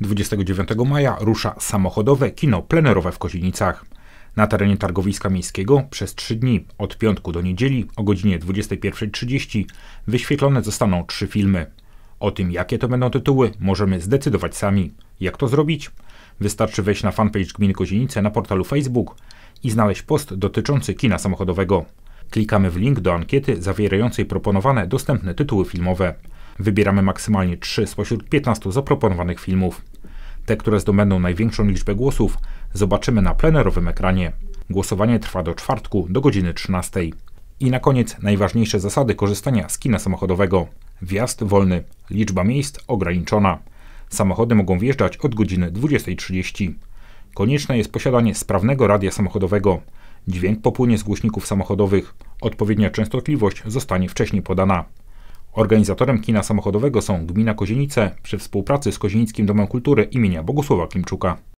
29 maja rusza samochodowe kino plenerowe w Kozienicach. Na terenie targowiska miejskiego przez 3 dni, od piątku do niedzieli o godzinie 21.30, wyświetlone zostaną trzy filmy. O tym, jakie to będą tytuły, możemy zdecydować sami. Jak to zrobić? Wystarczy wejść na fanpage Gminy Kozienice na portalu Facebook i znaleźć post dotyczący kina samochodowego. Klikamy w link do ankiety zawierającej proponowane dostępne tytuły filmowe. Wybieramy maksymalnie 3 spośród 15 zaproponowanych filmów. Te, które zdobędą największą liczbę głosów, zobaczymy na plenerowym ekranie. Głosowanie trwa do czwartku do godziny 13. I na koniec najważniejsze zasady korzystania z kina samochodowego. Wjazd wolny, liczba miejsc ograniczona. Samochody mogą wjeżdżać od godziny 20.30. Konieczne jest posiadanie sprawnego radia samochodowego. Dźwięk popłynie z głośników samochodowych. Odpowiednia częstotliwość zostanie wcześniej podana. Organizatorem kina samochodowego są Gmina Kozienice przy współpracy z Kozienickim Domem Kultury imienia Bogusława Klimczuka.